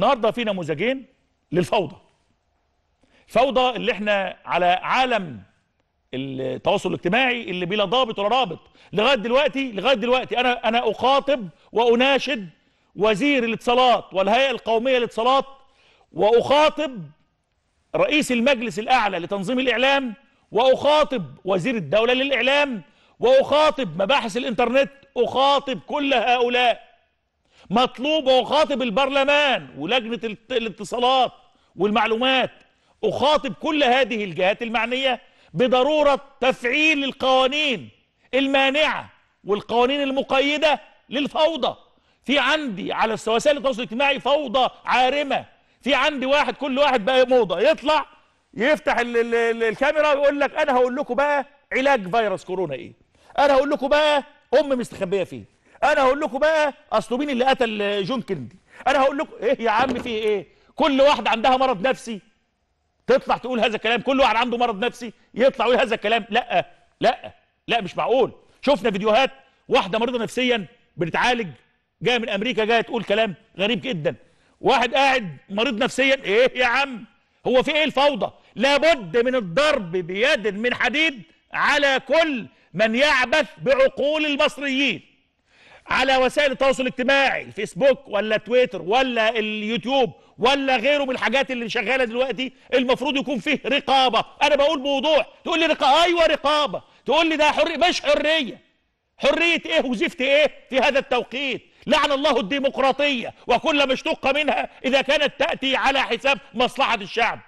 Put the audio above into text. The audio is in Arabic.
النهارده في نموذجين للفوضى فوضى اللي احنا على عالم التواصل الاجتماعي اللي بلا ضابط ولا رابط لغايه دلوقتي لغايه دلوقتي انا انا اخاطب واناشد وزير الاتصالات والهيئه القوميه للاتصالات واخاطب رئيس المجلس الاعلى لتنظيم الاعلام واخاطب وزير الدوله للاعلام واخاطب مباحث الانترنت اخاطب كل هؤلاء مطلوب أخاطب البرلمان ولجنة الاتصالات والمعلومات أخاطب كل هذه الجهات المعنية بضرورة تفعيل القوانين المانعة والقوانين المقيدة للفوضى في عندي على وسائل التواصل الاجتماعي فوضى عارمة في عندي واحد كل واحد بقى موضة يطلع يفتح الـ الـ الـ الكاميرا ويقول لك أنا هقول لكم بقى علاج فيروس كورونا إيه أنا هقول لكم بقى أم مستخبية فيه انا هقول لكم بقى اصله مين اللي قتل جون كيندي انا هقول لكم ايه يا عم في ايه كل واحده عندها مرض نفسي تطلع تقول هذا الكلام كل واحد عنده مرض نفسي يطلع يقول هذا الكلام لا لا لا مش معقول شفنا فيديوهات واحده مريضه نفسيا بتتعالج جايه من امريكا جايه تقول كلام غريب جدا واحد قاعد مريض نفسيا ايه يا عم هو في ايه الفوضى لابد من الضرب بيد من حديد على كل من يعبث بعقول المصريين على وسائل التواصل الاجتماعي الفيسبوك ولا تويتر ولا اليوتيوب ولا غيره من الحاجات اللي شغاله دلوقتي المفروض يكون فيه رقابه انا بقول بوضوح تقول لي رقابه ايوه رقابه تقول لي ده حريه مش حريه حريه ايه وزفت ايه في هذا التوقيت لعن الله الديمقراطيه وكل ما اشتق منها اذا كانت تاتي على حساب مصلحه الشعب